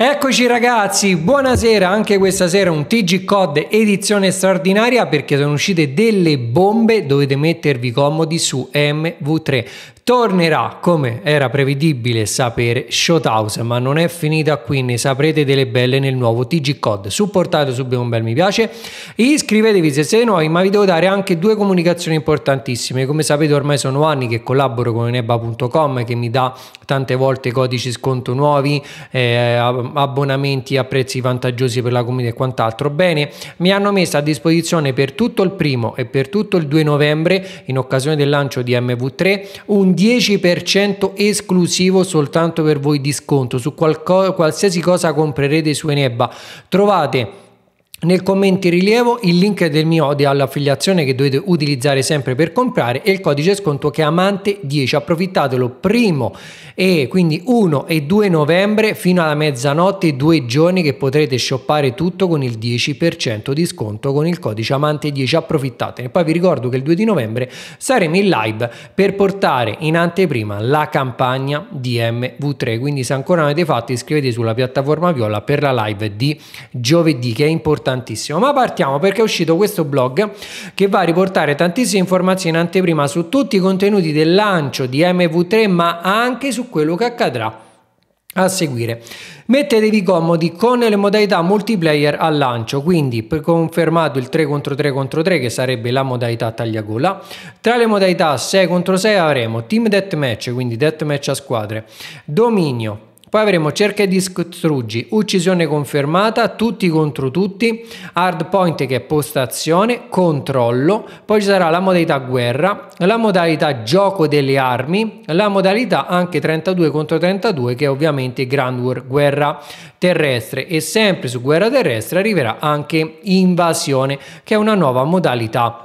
Eccoci ragazzi, buonasera, anche questa sera un TG Code edizione straordinaria perché sono uscite delle bombe, dovete mettervi comodi su MV3. Tornerà, come era prevedibile sapere, Showthouse, ma non è finita qui, ne saprete delle belle nel nuovo TG Code. Supportate subito un bel mi piace, iscrivetevi se siete nuovi, ma vi devo dare anche due comunicazioni importantissime. Come sapete ormai sono anni che collaboro con Eneba.com che mi dà tante volte codici sconto nuovi, eh, abbonamenti a prezzi vantaggiosi per la comunità e quant'altro. Bene, mi hanno messo a disposizione per tutto il primo e per tutto il 2 novembre, in occasione del lancio di MV3, un 10% esclusivo soltanto per voi di sconto su qualsiasi cosa comprerete su Enebba. Trovate nel commento rilievo il link del mio odio all'affiliazione che dovete utilizzare sempre per comprare e il codice sconto che è amante10. Approfittatelo primo e quindi 1 e 2 novembre fino alla mezzanotte due giorni che potrete shoppare tutto con il 10% di sconto con il codice amante10. Approfittatene. Poi vi ricordo che il 2 di novembre saremo in live per portare in anteprima la campagna di mv 3 Quindi se ancora non avete fatto iscrivetevi sulla piattaforma Viola per la live di giovedì che è importante importantissimo. Ma partiamo perché è uscito questo blog che va a riportare tantissime informazioni in anteprima su tutti i contenuti del lancio di MV3, ma anche su quello che accadrà a seguire. Mettetevi comodi con le modalità multiplayer al lancio, quindi confermato il 3 contro 3 contro 3 che sarebbe la modalità tagliagola. Tra le modalità 6 contro 6 avremo Team Deathmatch, quindi Deathmatch a squadre, Dominio, poi avremo cerca e distruggi, uccisione confermata, tutti contro tutti, hard point che è postazione, controllo, poi ci sarà la modalità guerra, la modalità gioco delle armi, la modalità anche 32 contro 32 che è ovviamente Grand War guerra terrestre e sempre su guerra terrestre arriverà anche invasione che è una nuova modalità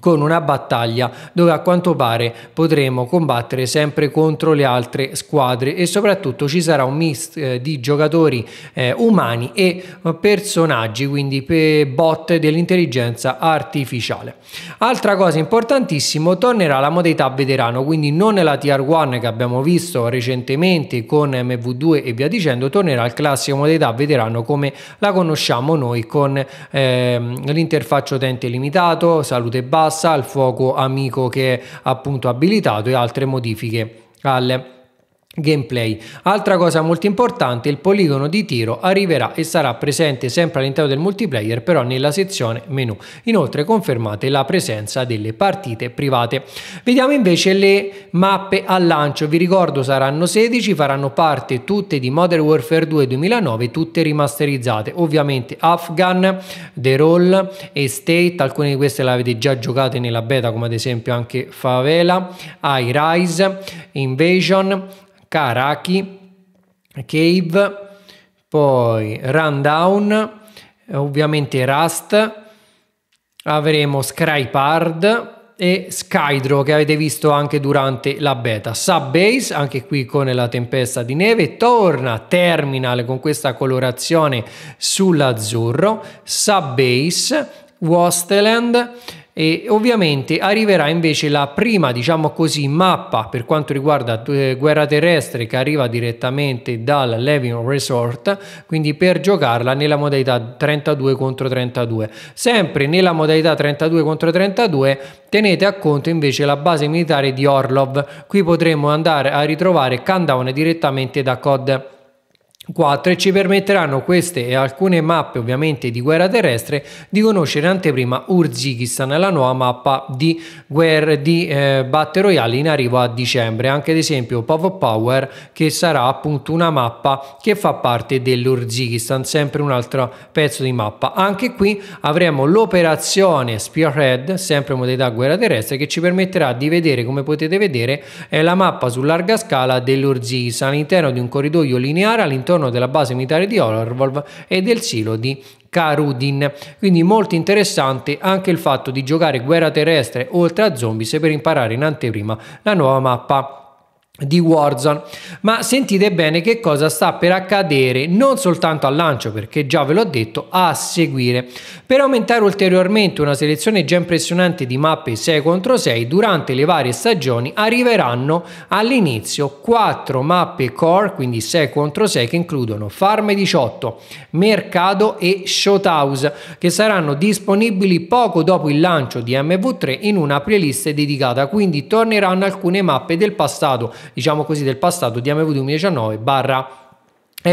con una battaglia dove a quanto pare potremo combattere sempre contro le altre squadre e soprattutto ci sarà un mix eh, di giocatori eh, umani e personaggi, quindi pe bot dell'intelligenza artificiale. Altra cosa importantissima, tornerà la modalità veterano, quindi non la tier 1 che abbiamo visto recentemente con MV2 e via dicendo, tornerà il classico modalità veterano come la conosciamo noi con eh, l'interfaccia utente limitato, salute base, bypass, al fuoco amico che è appunto abilitato e altre modifiche al gameplay. Altra cosa molto importante, il poligono di tiro arriverà e sarà presente sempre all'interno del multiplayer, però nella sezione menu. Inoltre confermate la presenza delle partite private. Vediamo invece le mappe al lancio. Vi ricordo saranno 16, faranno parte tutte di Modern Warfare 2 2009, tutte rimasterizzate. Ovviamente Afghan, The Roll, Estate, alcune di queste le avete già giocate nella beta, come ad esempio anche Favela, High Rise, Invasion, Karaki, Cave, poi Rundown, ovviamente Rust, avremo Scrypard e Skydro che avete visto anche durante la beta. Subbase, anche qui con la tempesta di neve, torna Terminal con questa colorazione sull'azzurro, Subbase, Wasteland, e ovviamente arriverà invece la prima, diciamo così, mappa per quanto riguarda eh, guerra terrestre che arriva direttamente dal Levin Resort, quindi per giocarla nella modalità 32 contro 32. Sempre nella modalità 32 contro 32 tenete a conto invece la base militare di Orlov, qui potremo andare a ritrovare Countdown direttamente da COD. 4 e ci permetteranno queste e alcune mappe ovviamente di guerra terrestre di conoscere in anteprima Urzikistan, la nuova mappa di guerre di eh, Battle Royale in arrivo a dicembre, anche ad esempio Power Power che sarà appunto una mappa che fa parte dell'Urzikistan, sempre un altro pezzo di mappa. Anche qui avremo l'operazione Spearhead, sempre modalità guerra terrestre, che ci permetterà di vedere, come potete vedere, è la mappa su larga scala dell'Urzikistan all'interno di un corridoio lineare all'interno all'interno della base militare di Orvalv e del silo di Karudin. Quindi molto interessante anche il fatto di giocare guerra terrestre oltre a zombies per imparare in anteprima la nuova mappa di Warzone ma sentite bene che cosa sta per accadere non soltanto al lancio perché già ve l'ho detto a seguire per aumentare ulteriormente una selezione già impressionante di mappe 6 contro 6 durante le varie stagioni arriveranno all'inizio 4 mappe core quindi 6 contro 6 che includono farm 18 mercado e showthouse che saranno disponibili poco dopo il lancio di mv3 in una playlist dedicata quindi torneranno alcune mappe del passato diciamo così, del passato di AMV 2019 barra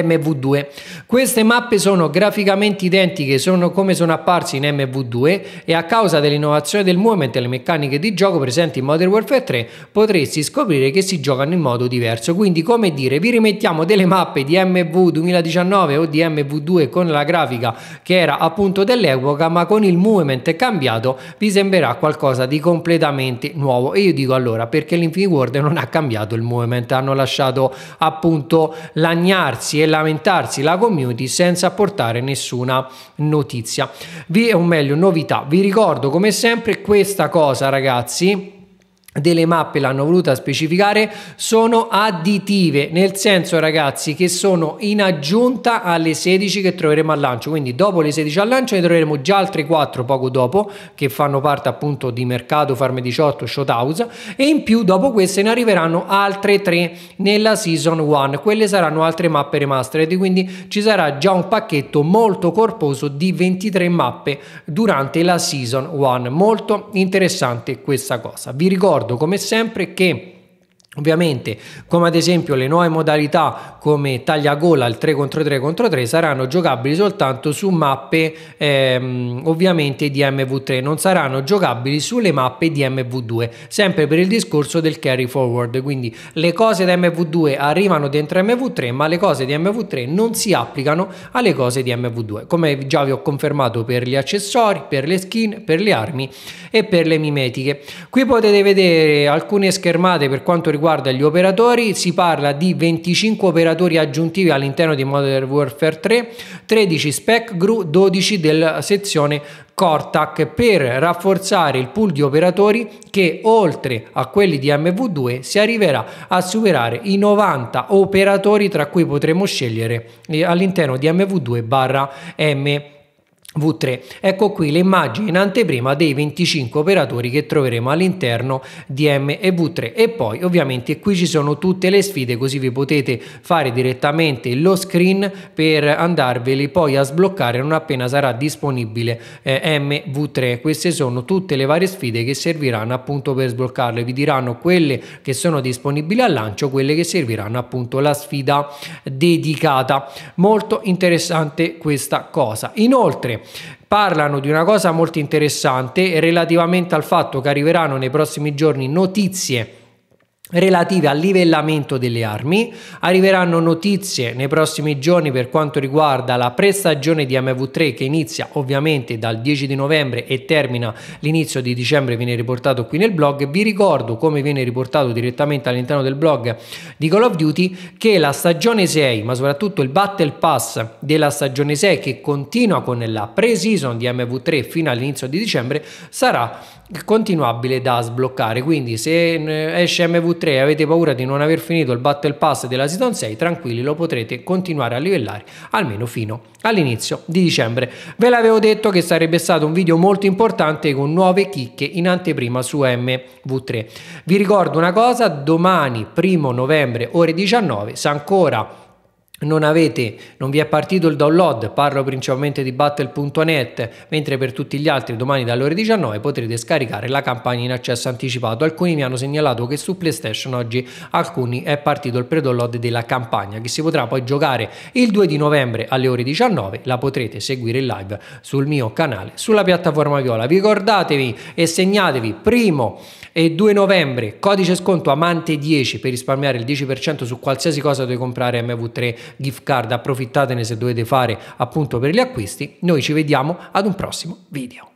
MV2. Queste mappe sono graficamente identiche, sono come sono apparsi in MV2 e a causa dell'innovazione del movement e le meccaniche di gioco presenti in Modern Warfare 3 potresti scoprire che si giocano in modo diverso. Quindi come dire, vi rimettiamo delle mappe di MV 2019 o di MV2 con la grafica che era appunto dell'epoca ma con il movement cambiato vi sembrerà qualcosa di completamente nuovo. E io dico allora perché l'Infinity World non ha cambiato il movement, hanno lasciato appunto lagnarsi e lamentarsi la community senza portare nessuna notizia. Vi, o meglio, novità. Vi ricordo come sempre questa cosa, ragazzi delle mappe l'hanno voluta specificare sono additive nel senso ragazzi che sono in aggiunta alle 16 che troveremo al lancio quindi dopo le 16 al lancio ne troveremo già altre 4 poco dopo che fanno parte appunto di mercato farm 18 shothouse e in più dopo queste ne arriveranno altre 3 nella season 1 quelle saranno altre mappe remastered quindi ci sarà già un pacchetto molto corposo di 23 mappe durante la season 1 molto interessante questa cosa vi ricordo ricordo come sempre che Ovviamente, come ad esempio le nuove modalità come taglia gola il 3 contro 3 contro 3 saranno giocabili soltanto su mappe ehm, ovviamente di MV3, non saranno giocabili sulle mappe di MV2, sempre per il discorso del carry forward, quindi le cose da MV2 arrivano dentro MV3, ma le cose di MV3 non si applicano alle cose di MV2, come già vi ho confermato per gli accessori, per le skin, per le armi e per le mimetiche. Qui potete vedere alcune schermate per quanto riguarda riguarda gli operatori si parla di 25 operatori aggiuntivi all'interno di Modern Warfare 3, 13 spec gru, 12 della sezione Cortac per rafforzare il pool di operatori che oltre a quelli di MV2 si arriverà a superare i 90 operatori tra cui potremo scegliere eh, all'interno di MV2 barra M. V3. Ecco qui le immagini in anteprima dei 25 operatori che troveremo all'interno di M e V3 e poi ovviamente qui ci sono tutte le sfide così vi potete fare direttamente lo screen per andarveli poi a sbloccare non appena sarà disponibile eh, MV3. Queste sono tutte le varie sfide che serviranno appunto per sbloccarle, vi diranno quelle che sono disponibili al lancio, quelle che serviranno appunto la sfida dedicata. Molto interessante questa cosa. Inoltre parlano di una cosa molto interessante relativamente al fatto che arriveranno nei prossimi giorni notizie relative al livellamento delle armi. Arriveranno notizie nei prossimi giorni per quanto riguarda la prestagione di MV3 che inizia ovviamente dal 10 di novembre e termina l'inizio di dicembre, viene riportato qui nel blog. Vi ricordo come viene riportato direttamente all'interno del blog di Call of Duty che la stagione 6, ma soprattutto il Battle Pass della stagione 6 che continua con la pre-season di MV3 fino all'inizio di dicembre sarà continuabile da sbloccare quindi se eh, esce MV3 e avete paura di non aver finito il battle pass della season 6 tranquilli lo potrete continuare a livellare almeno fino all'inizio di dicembre ve l'avevo detto che sarebbe stato un video molto importante con nuove chicche in anteprima su MV3 vi ricordo una cosa domani primo novembre ore 19 se ancora non avete, non vi è partito il download, parlo principalmente di battle.net, mentre per tutti gli altri domani dalle ore 19 potrete scaricare la campagna in accesso anticipato. Alcuni mi hanno segnalato che su PlayStation oggi alcuni è partito il pre-download della campagna che si potrà poi giocare il 2 di novembre alle ore 19, la potrete seguire in live sul mio canale, sulla piattaforma Viola. Ricordatevi e segnatevi primo e 2 novembre codice sconto amante 10 per risparmiare il 10% su qualsiasi cosa dovete comprare MV3 gift card, approfittatene se dovete fare appunto per gli acquisti. Noi ci vediamo ad un prossimo video.